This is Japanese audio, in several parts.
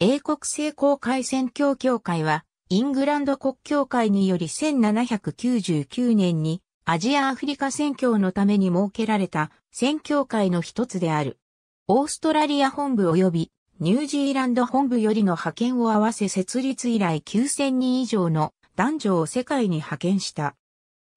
英国聖公会宣教協会は、イングランド国教会により1799年にアジア・アフリカ宣教のために設けられた宣教会の一つである。オーストラリア本部及びニュージーランド本部よりの派遣を合わせ設立以来9000人以上の男女を世界に派遣した。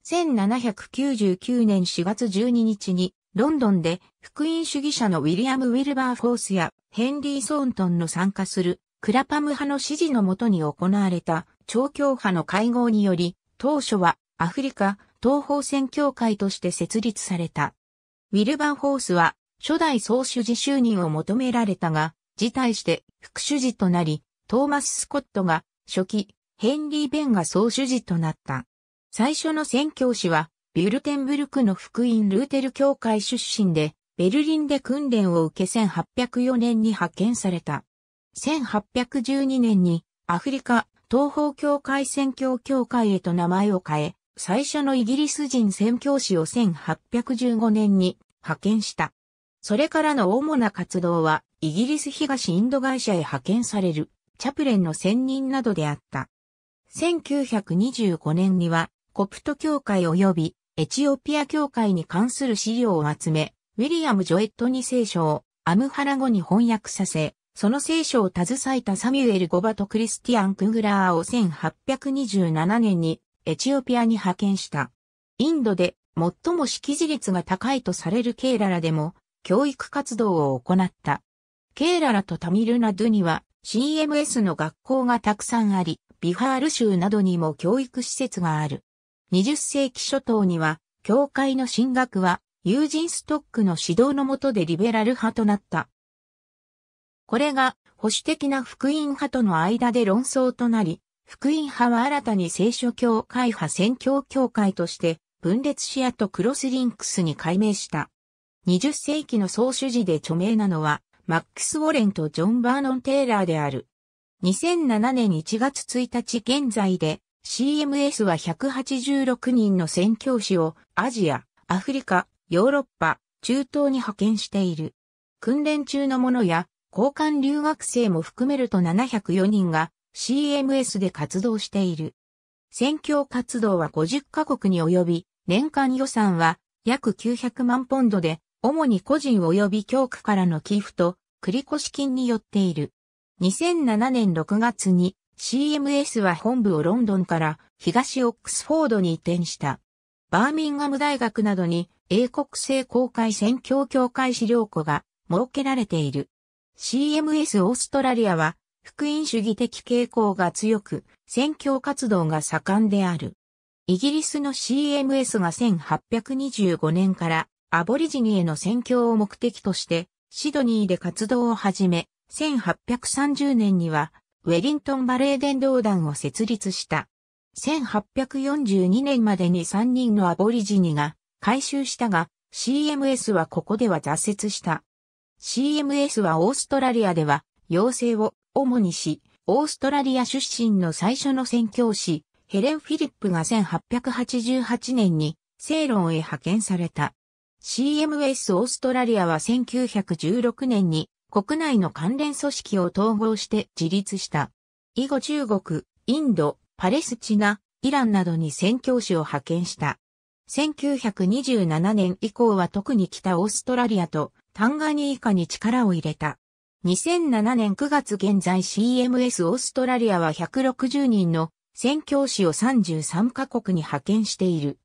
1799年4月12日にロンドンで福音主義者のウィリアム・ウィルバー・フォースやヘンリー・ソーントンの参加するクラパム派の指示のもとに行われた調教派の会合により、当初はアフリカ東方宣教会として設立された。ウィルバー・フォースは初代総主事就任を求められたが、辞退して副主事となり、トーマス・スコットが初期、ヘンリー・ベンが総主事となった。最初の宣教師はビュルテンブルクの福音ルーテル教会出身で、ベルリンで訓練を受け1804年に派遣された。1812年にアフリカ東方教会宣教協会へと名前を変え、最初のイギリス人宣教師を1815年に派遣した。それからの主な活動は、イギリス東インド会社へ派遣される、チャプレンの専任などであった。1925年には、コプト教会及びエチオピア教会に関する資料を集め、ウィリアム・ジョエットに聖書をアムハラ語に翻訳させ、その聖書を携えたサミュエル・ゴバとクリスティアン・クングラーを1827年にエチオピアに派遣した。インドで最も識字率が高いとされるケーララでも教育活動を行った。ケーララとタミルナドゥには CMS の学校がたくさんあり、ビハール州などにも教育施設がある。20世紀初頭には、教会の神学は、友人ストックの指導のもとでリベラル派となった。これが保守的な福音派との間で論争となり、福音派は新たに聖書教会派宣教協会として分裂シアとクロスリンクスに改名した。20世紀の総主事で著名なのは、マックス・ウォレンとジョン・バーノン・テイラーである。2007年1月1日現在で CMS は186人の宣教師をアジア、アフリカ、ヨーロッパ、中東に派遣している。訓練中のものや交換留学生も含めると704人が CMS で活動している。宣教活動は50カ国に及び、年間予算は約900万ポンドで、主に個人及び教区からの寄付と、繰越金によっている。2007年6月に CMS は本部をロンドンから東オックスフォードに移転した。バーミンガム大学などに英国製公開選挙協会資料庫が設けられている。CMS オーストラリアは福音主義的傾向が強く、選挙活動が盛んである。イギリスの CMS が1825年からアボリジニへの宣教を目的としてシドニーで活動を始め、1830年にはウェリントンバレー伝道団を設立した。1842年までに3人のアボリジニが回収したが、CMS はここでは挫折した。CMS はオーストラリアでは、要請を主にし、オーストラリア出身の最初の宣教師、ヘレン・フィリップが1888年に、セイロンへ派遣された。CMS オーストラリアは1916年に国内の関連組織を統合して自立した。以後中国、インド、パレスチナ、イランなどに宣教師を派遣した。1927年以降は特に北オーストラリアとタンガニーカに力を入れた。2007年9月現在 CMS オーストラリアは160人の宣教師を33カ国に派遣している。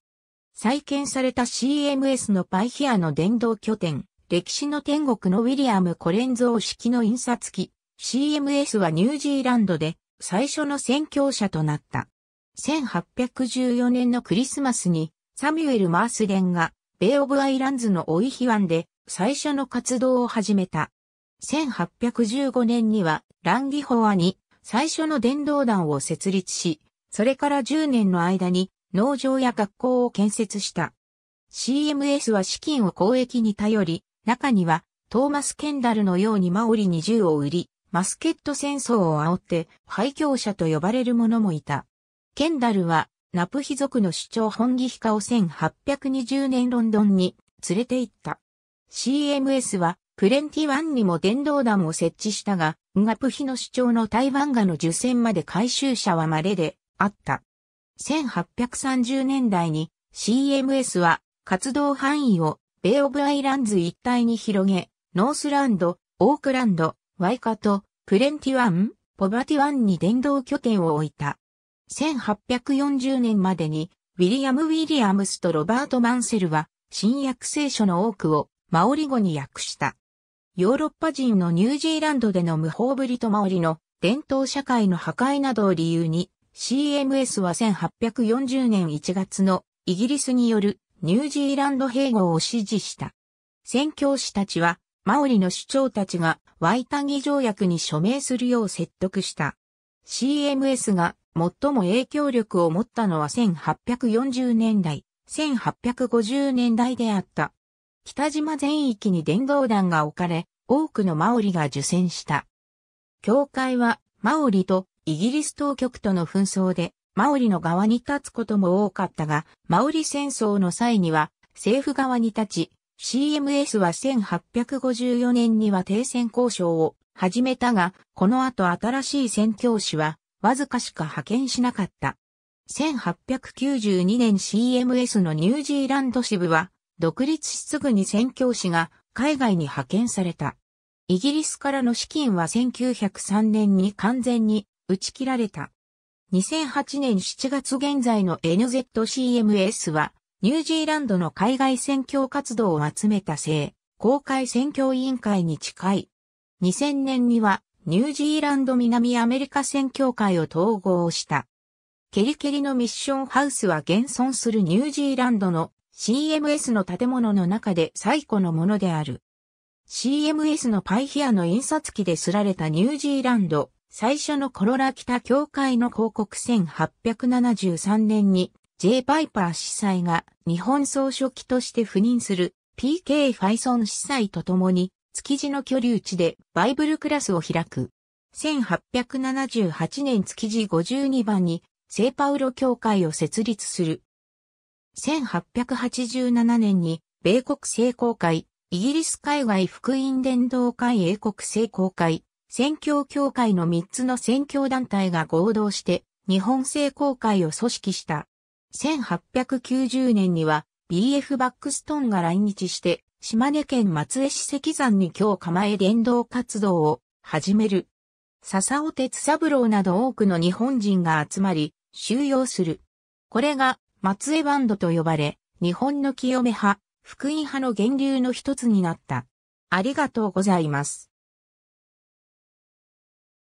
再建された CMS のパイヒアの電動拠点、歴史の天国のウィリアム・コレンゾー式の印刷機 CMS はニュージーランドで最初の宣教者となった。1814年のクリスマスにサミュエル・マースデンがベイオブ・アイランズのオイヒワンで最初の活動を始めた。1815年にはランギホアに最初の伝道団を設立し、それから10年の間に農場や学校を建設した。CMS は資金を公益に頼り、中には、トーマス・ケンダルのようにマオリに銃を売り、マスケット戦争を煽って、廃墟者と呼ばれる者もいた。ケンダルは、ナプヒ族の主張本義化を1820年ロンドンに連れて行った。CMS は、プレンティワンにも電動弾を設置したが、ナプヒの主張の台湾画の受選まで回収者は稀であった。1830年代に CMS は活動範囲をベイオブアイランズ一帯に広げ、ノースランド、オークランド、ワイカト、プレンティワン、ポバティワンに電動拠点を置いた。1840年までに、ウィリアム・ウィリアムスとロバート・マンセルは、新約聖書の多くをマオリ語に訳した。ヨーロッパ人のニュージーランドでの無法ぶりとマオリの伝統社会の破壊などを理由に、CMS は1840年1月のイギリスによるニュージーランド併合を支持した。宣教師たちは、マオリの首長たちがワイタギ条約に署名するよう説得した。CMS が最も影響力を持ったのは1840年代、1850年代であった。北島全域に伝道団が置かれ、多くのマオリが受選した。教会はマオリとイギリス当局との紛争でマオリの側に立つことも多かったが、マオリ戦争の際には政府側に立ち、CMS は1854年には停戦交渉を始めたが、この後新しい宣教師はわずかしか派遣しなかった。1892年 CMS のニュージーランド支部は、独立しすぐに宣教師が海外に派遣された。イギリスからの資金は1903年に完全に打ち切られた。2008年7月現在の NZCMS は、ニュージーランドの海外選挙活動を集めた性、公開選挙委員会に近い。2000年には、ニュージーランド南アメリカ選挙会を統合した。ケリケリのミッションハウスは現存するニュージーランドの CMS の建物の中で最古のものである。CMS のパイヒアの印刷機ですられたニュージーランド最初のコロラ北教会の広告1873年に J. パイパー司祭が日本総書記として赴任する P.K. ファイソン司祭と共に築地の居留地でバイブルクラスを開く。1878年築地52番に聖パウロ教会を設立する。1887年に米国聖公会、イギリス海外福音伝道会英国聖公会、宣教協会の3つの宣教団体が合同して日本聖公会を組織した。1890年には BF バックストーンが来日して島根県松江市石山に今日構え伝道活動を始める。笹尾哲三郎など多くの日本人が集まり収容する。これが松江バンドと呼ばれ、日本の清め派、福音派の源流の一つになった。ありがとうございます。